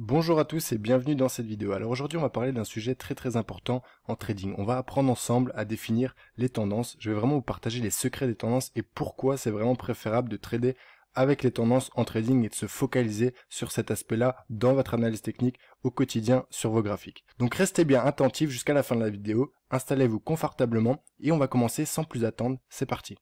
Bonjour à tous et bienvenue dans cette vidéo. Alors aujourd'hui on va parler d'un sujet très très important en trading. On va apprendre ensemble à définir les tendances. Je vais vraiment vous partager les secrets des tendances et pourquoi c'est vraiment préférable de trader avec les tendances en trading et de se focaliser sur cet aspect-là dans votre analyse technique au quotidien sur vos graphiques. Donc restez bien attentifs jusqu'à la fin de la vidéo, installez-vous confortablement et on va commencer sans plus attendre, c'est parti.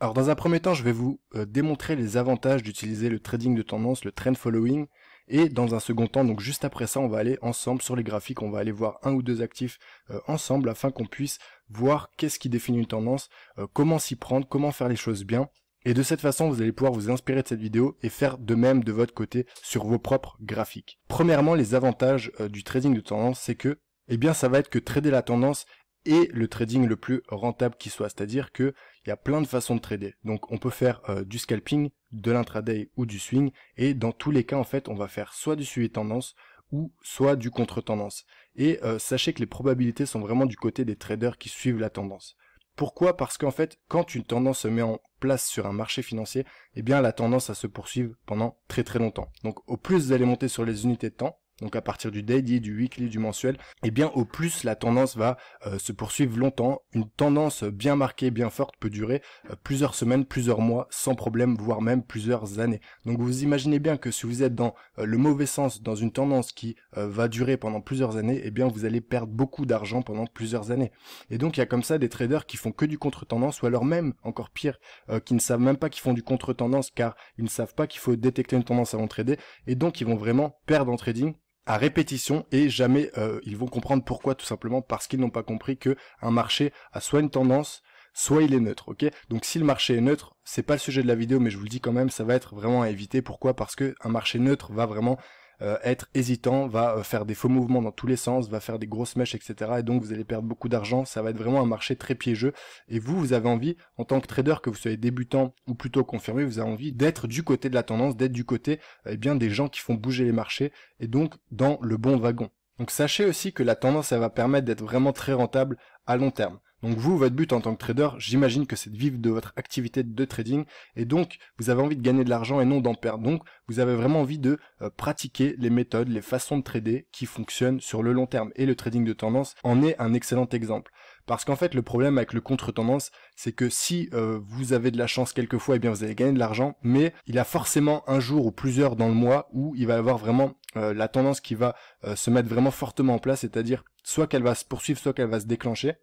Alors dans un premier temps, je vais vous euh, démontrer les avantages d'utiliser le trading de tendance, le trend following, et dans un second temps, donc juste après ça, on va aller ensemble sur les graphiques, on va aller voir un ou deux actifs euh, ensemble afin qu'on puisse voir qu'est-ce qui définit une tendance, euh, comment s'y prendre, comment faire les choses bien. Et de cette façon, vous allez pouvoir vous inspirer de cette vidéo et faire de même de votre côté sur vos propres graphiques. Premièrement, les avantages du trading de tendance, c'est que eh bien ça va être que trader la tendance et le trading le plus rentable qui soit. C'est-à-dire qu'il y a plein de façons de trader. Donc on peut faire euh, du scalping, de l'intraday ou du swing. Et dans tous les cas, en fait, on va faire soit du suivi tendance ou soit du contre-tendance. Et euh, sachez que les probabilités sont vraiment du côté des traders qui suivent la tendance. Pourquoi Parce qu'en fait, quand une tendance se met en place sur un marché financier, eh bien la tendance à se poursuivre pendant très très longtemps. Donc au plus vous allez monter sur les unités de temps, donc à partir du daily, du weekly, du mensuel, eh bien au plus la tendance va euh, se poursuivre longtemps. Une tendance bien marquée, bien forte peut durer euh, plusieurs semaines, plusieurs mois sans problème, voire même plusieurs années. Donc vous imaginez bien que si vous êtes dans euh, le mauvais sens, dans une tendance qui va durer pendant plusieurs années, eh bien vous allez perdre beaucoup d'argent pendant plusieurs années. Et donc il y a comme ça des traders qui font que du contre-tendance, ou alors même, encore pire, qui ne savent même pas qu'ils font du contre-tendance car ils ne savent pas qu'il faut détecter une tendance avant de trader, et donc ils vont vraiment perdre en trading à répétition et jamais euh, ils vont comprendre pourquoi tout simplement parce qu'ils n'ont pas compris que un marché a soit une tendance soit il est neutre, ok Donc si le marché est neutre, c'est pas le sujet de la vidéo, mais je vous le dis quand même, ça va être vraiment à éviter. Pourquoi Parce que un marché neutre va vraiment euh, être hésitant, va euh, faire des faux mouvements dans tous les sens, va faire des grosses mèches, etc. Et donc vous allez perdre beaucoup d'argent, ça va être vraiment un marché très piégeux. Et vous, vous avez envie, en tant que trader, que vous soyez débutant ou plutôt confirmé, vous avez envie d'être du côté de la tendance, d'être du côté eh bien des gens qui font bouger les marchés, et donc dans le bon wagon. Donc sachez aussi que la tendance, elle va permettre d'être vraiment très rentable à long terme. Donc vous, votre but en tant que trader, j'imagine que c'est de vivre de votre activité de trading et donc vous avez envie de gagner de l'argent et non d'en perdre. Donc vous avez vraiment envie de euh, pratiquer les méthodes, les façons de trader qui fonctionnent sur le long terme et le trading de tendance en est un excellent exemple. Parce qu'en fait, le problème avec le contre-tendance, c'est que si euh, vous avez de la chance quelquefois, et eh bien vous allez gagner de l'argent, mais il y a forcément un jour ou plusieurs dans le mois où il va y avoir vraiment euh, la tendance qui va se mettre vraiment fortement en place, c'est-à-dire soit qu'elle va se poursuivre, soit qu'elle va se déclencher.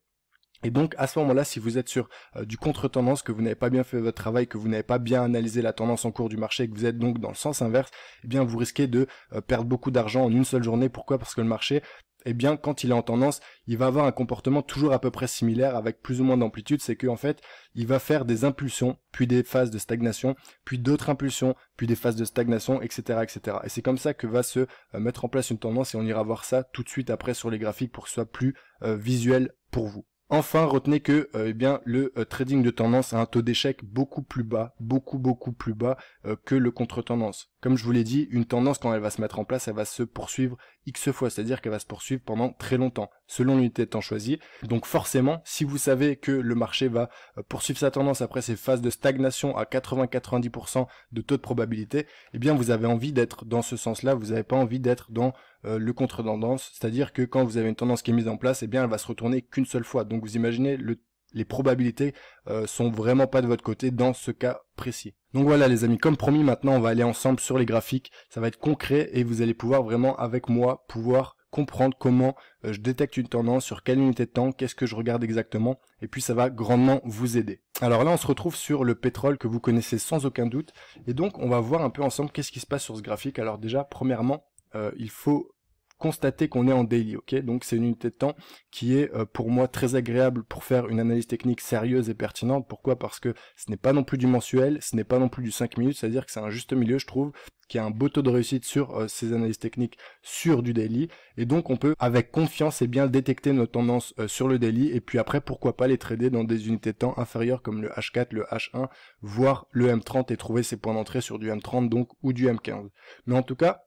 Et donc à ce moment-là, si vous êtes sur euh, du contre-tendance, que vous n'avez pas bien fait votre travail, que vous n'avez pas bien analysé la tendance en cours du marché, que vous êtes donc dans le sens inverse, eh bien vous risquez de euh, perdre beaucoup d'argent en une seule journée. Pourquoi Parce que le marché, eh bien quand il est en tendance, il va avoir un comportement toujours à peu près similaire, avec plus ou moins d'amplitude. C'est qu'en fait, il va faire des impulsions, puis des phases de stagnation, puis d'autres impulsions, puis des phases de stagnation, etc., etc. Et c'est comme ça que va se euh, mettre en place une tendance, et on ira voir ça tout de suite après sur les graphiques pour que ce soit plus visuel pour vous. Enfin, retenez que euh, eh bien, le euh, trading de tendance a un taux d'échec beaucoup plus bas, beaucoup beaucoup plus bas euh, que le contre-tendance comme je vous l'ai dit, une tendance, quand elle va se mettre en place, elle va se poursuivre X fois, c'est-à-dire qu'elle va se poursuivre pendant très longtemps, selon l'unité de temps choisie. Donc forcément, si vous savez que le marché va euh, poursuivre sa tendance après ces phases de stagnation à 80-90% de taux de probabilité, eh bien vous avez envie d'être dans ce sens-là, vous n'avez pas envie d'être dans euh, le contre-tendance, c'est-à-dire que quand vous avez une tendance qui est mise en place, eh bien elle va se retourner qu'une seule fois. Donc vous imaginez le les probabilités euh, sont vraiment pas de votre côté dans ce cas précis. Donc voilà les amis, comme promis maintenant on va aller ensemble sur les graphiques, ça va être concret et vous allez pouvoir vraiment avec moi pouvoir comprendre comment euh, je détecte une tendance, sur quelle unité de temps, qu'est-ce que je regarde exactement et puis ça va grandement vous aider. Alors là on se retrouve sur le pétrole que vous connaissez sans aucun doute et donc on va voir un peu ensemble qu'est-ce qui se passe sur ce graphique. Alors déjà premièrement euh, il faut constater qu'on est en daily, ok Donc c'est une unité de temps qui est euh, pour moi très agréable pour faire une analyse technique sérieuse et pertinente. Pourquoi Parce que ce n'est pas non plus du mensuel, ce n'est pas non plus du 5 minutes, c'est-à-dire que c'est un juste milieu, je trouve, qui a un beau taux de réussite sur euh, ces analyses techniques sur du daily. Et donc on peut avec confiance et eh bien détecter nos tendances euh, sur le daily et puis après pourquoi pas les trader dans des unités de temps inférieures comme le H4, le H1, voire le M30 et trouver ses points d'entrée sur du M30 donc ou du M15. Mais en tout cas,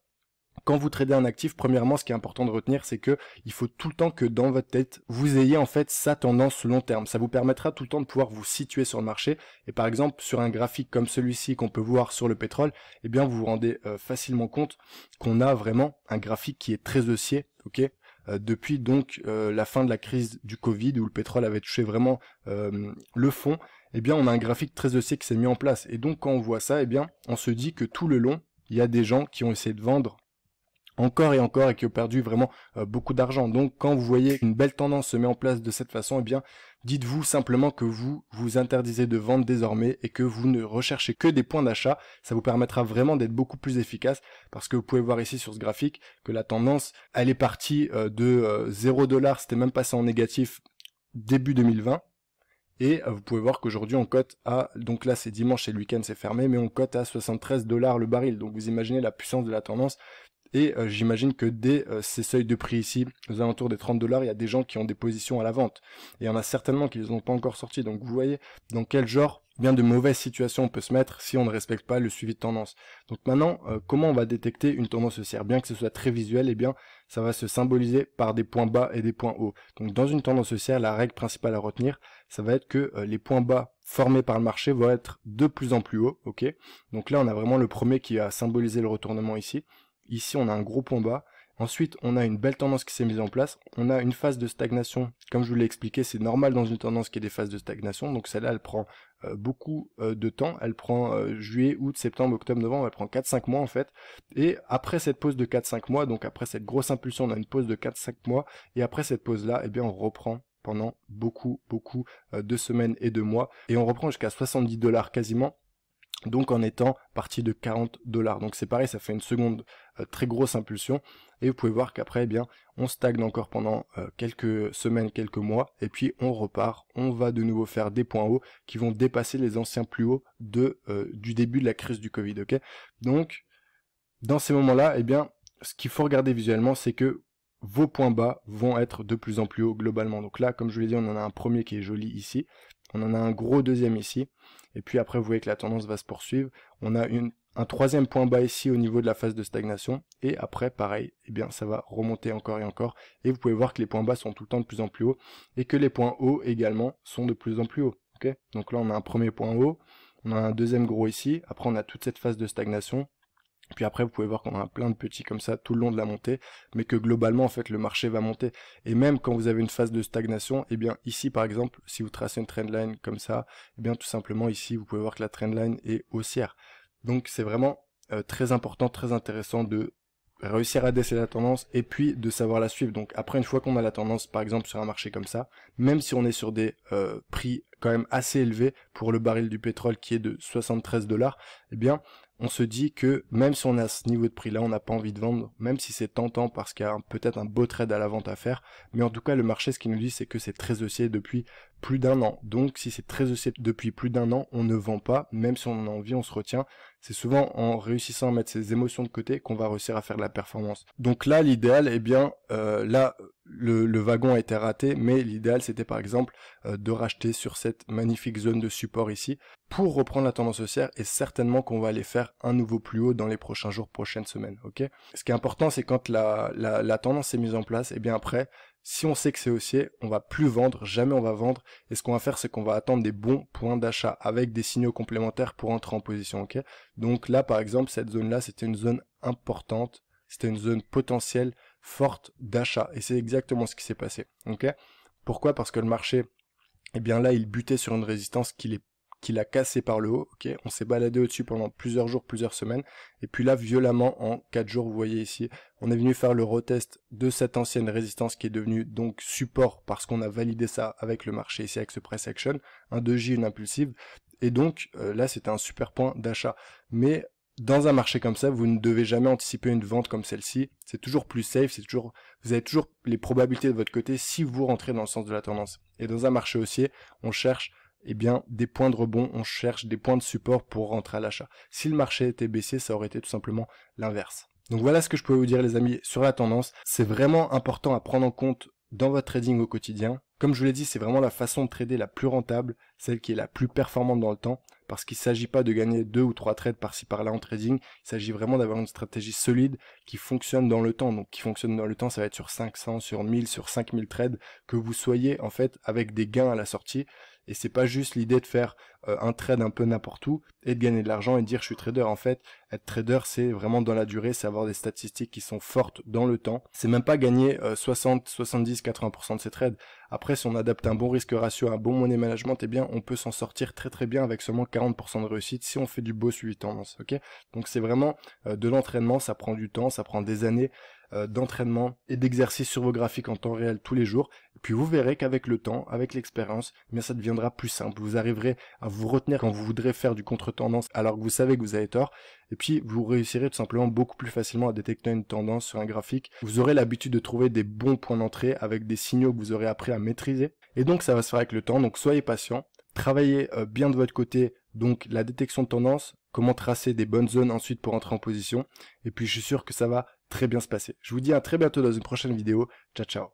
quand vous tradez un actif, premièrement, ce qui est important de retenir, c'est que il faut tout le temps que dans votre tête, vous ayez en fait sa tendance long terme. Ça vous permettra tout le temps de pouvoir vous situer sur le marché. Et par exemple, sur un graphique comme celui-ci qu'on peut voir sur le pétrole, eh bien, vous vous rendez euh, facilement compte qu'on a vraiment un graphique qui est très haussier, ok euh, depuis donc euh, la fin de la crise du Covid où le pétrole avait touché vraiment le fond, eh bien on a un graphique très haussier qui s'est mis en place. Et donc quand on voit ça, eh bien on se dit que tout le long, il y a des gens qui ont essayé de vendre encore et encore et qui ont perdu vraiment euh, beaucoup d'argent. Donc quand vous voyez qu'une belle tendance se met en place de cette façon, eh bien dites-vous simplement que vous vous interdisez de vendre désormais et que vous ne recherchez que des points d'achat. Ça vous permettra vraiment d'être beaucoup plus efficace parce que vous pouvez voir ici sur ce graphique que la tendance, elle est partie euh, de 0 euh, dollars, c'était même passé en négatif début 2020. Et vous pouvez voir qu'aujourd'hui on cote à, donc là c'est dimanche et le week-end c'est fermé, mais on cote à 73 dollars le baril. Donc vous imaginez la puissance de la tendance. Et euh, j'imagine que dès euh, ces seuils de prix ici, aux alentours des 30 dollars, il y a des gens qui ont des positions à la vente. Et il y en a certainement qui les ont pas encore sortis. Donc vous voyez dans quel genre bien de mauvaise situations on peut se mettre si on ne respecte pas le suivi de tendance. Donc maintenant, euh, comment on va détecter une tendance haussière Bien que ce soit très visuel, eh bien, ça va se symboliser par des points bas et des points hauts. Donc dans une tendance haussière, la règle principale à retenir, ça va être que les points bas formés par le marché vont être de plus en plus hauts, Donc là, on a vraiment le premier qui a symbolisé le retournement ici. Ici, on a un gros point bas. Ensuite, on a une belle tendance qui s'est mise en place. On a une phase de stagnation. Comme je vous l'ai expliqué, c'est normal dans une tendance qu'il y ait des phases de stagnation. Donc celle-là, elle prend euh, beaucoup euh, de temps. Elle prend euh, juillet, août, septembre, octobre, novembre. Elle prend 4-5 mois en fait. Et après cette pause de 4-5 mois, donc après cette grosse impulsion, on a une pause de 4-5 mois. Et après cette pause-là, eh bien, on reprend pendant beaucoup, beaucoup de semaines et de mois. Et on reprend jusqu'à 70 dollars quasiment donc en étant parti de 40 dollars. Donc c'est pareil, ça fait une seconde euh, très grosse impulsion. Et vous pouvez voir qu'après, eh bien, on stagne encore pendant euh, quelques semaines, quelques mois, et puis on repart, on va de nouveau faire des points hauts qui vont dépasser les anciens plus hauts de, euh, du début de la crise du Covid, Donc, dans ces moments-là, eh bien, ce qu'il faut regarder visuellement, c'est que vos points bas vont être de plus en plus hauts globalement. Donc là, comme je vous l'ai dit, on en a un premier qui est joli ici, on en a un gros deuxième ici, et puis après, vous voyez que la tendance va se poursuivre. On a un troisième point bas ici au niveau de la phase de stagnation. Et après, pareil, eh bien, ça va remonter encore et encore. Et vous pouvez voir que les points bas sont tout le temps de plus en plus hauts. Et que les points hauts également sont de plus en plus hauts. Donc là, on a un premier point haut. On a un deuxième gros ici. Après, on a toute cette phase de stagnation. Puis après, vous pouvez voir qu'on a plein de petits comme ça tout le long de la montée, mais que globalement, en fait, le marché va monter. Et même quand vous avez une phase de stagnation, eh bien, ici, par exemple, si vous tracez une trendline comme ça, eh bien, tout simplement, ici, vous pouvez voir que la trendline est haussière. Donc, c'est vraiment euh, très important, très intéressant de réussir à déceler la tendance et puis de savoir la suivre. Donc après, une fois qu'on a la tendance, par exemple sur un marché comme ça, même si on est sur des euh, prix quand même assez élevés pour le baril du pétrole qui est de 73 dollars, eh bien on se dit que même si on a ce niveau de prix là, on n'a pas envie de vendre, même si c'est tentant parce qu'il y a peut-être un beau trade à la vente à faire, mais en tout cas le marché ce qu'il nous dit c'est que c'est très haussier depuis plus d'un an. Donc si c'est très haussier depuis plus d'un an, on ne vend pas, même si on en a envie, on se retient c'est souvent en réussissant à mettre ses émotions de côté qu'on va réussir à faire de la performance. Donc là, l'idéal, eh bien, euh, là, le, wagon a été raté, mais l'idéal, c'était par exemple euh, de racheter sur cette magnifique zone de support ici pour reprendre la tendance haussière et certainement qu'on va aller faire un nouveau plus haut dans les prochains jours, prochaines semaines. Ok Ce qui est important, c'est quand la, la, tendance est mise en place, et eh bien après, si on sait que c'est haussier, on va plus vendre, jamais on va vendre. Et ce qu'on va faire, c'est qu'on va attendre des bons points d'achat avec des signaux complémentaires pour entrer en position. ok Donc là, par exemple, cette zone-là, c'était une zone importante, c'était une zone potentielle forte d'achat. Et c'est exactement ce qui s'est passé. ok Pourquoi Parce que le marché, eh bien là, il butait sur une résistance qu'il est qu'il a cassé par le haut. Ok, on s'est baladé au-dessus pendant plusieurs jours, plusieurs semaines, et puis là violemment en 4 jours, vous voyez ici, on est venu faire le retest de cette ancienne résistance qui est devenue donc support parce qu'on a validé ça avec le marché ici avec ce press action, un 2J, une impulsive, et donc euh, là c'était un super point d'achat. Mais dans un marché comme ça, vous ne devez jamais anticiper une vente comme celle-ci. C'est toujours plus safe, c'est toujours, vous avez toujours les probabilités de votre côté si vous rentrez dans le sens de la tendance. Et dans un marché haussier, on cherche eh bien, des points de rebond, on cherche des points de support pour rentrer à l'achat. Si le marché était baissé, ça aurait été tout simplement l'inverse. Donc voilà ce que je pouvais vous dire les amis sur la tendance. C'est vraiment important à prendre en compte dans votre trading au quotidien. Comme je vous l'ai dit, c'est vraiment la façon de trader la plus rentable, celle qui est la plus performante dans le temps, parce qu'il ne s'agit pas de gagner deux ou trois trades par-ci par-là en trading, il s'agit vraiment d'avoir une stratégie solide qui fonctionne dans le temps. Donc qui fonctionne dans le temps, ça va être sur 500, sur 1000, sur 5000 trades, que vous soyez en fait avec des gains à la sortie, et c'est pas juste l'idée de faire euh, un trade un peu n'importe où et de gagner de l'argent et de dire je suis trader. En fait, être trader, c'est vraiment dans la durée, c'est avoir des statistiques qui sont fortes dans le temps. C'est même pas gagner 60, 70, 80% de ses trades. Après, si on adapte un bon risque ratio, un bon money management, eh bien, on peut s'en sortir très très bien avec seulement 40% de réussite si on fait du beau suivi tendance, ok Donc c'est vraiment euh, de l'entraînement, ça prend du temps, ça prend des années, euh, d'entraînement et d'exercice sur vos graphiques en temps réel tous les jours. Et puis vous verrez qu'avec le temps, avec l'expérience, eh bien ça deviendra plus simple. Vous arriverez à vous retenir quand vous voudrez faire du contre-tendance alors que vous savez que vous avez tort. Et puis vous réussirez tout simplement beaucoup plus facilement à détecter une tendance sur un graphique. Vous aurez l'habitude de trouver des bons points d'entrée avec des signaux que vous aurez appris à maîtriser. Et donc ça va se faire avec le temps. Donc soyez patient. Travaillez euh, bien de votre côté donc la détection de tendance, comment tracer des bonnes zones ensuite pour entrer en position. Et puis je suis sûr que ça va très bien se passer. Je vous dis à très bientôt dans une prochaine vidéo. Ciao, ciao.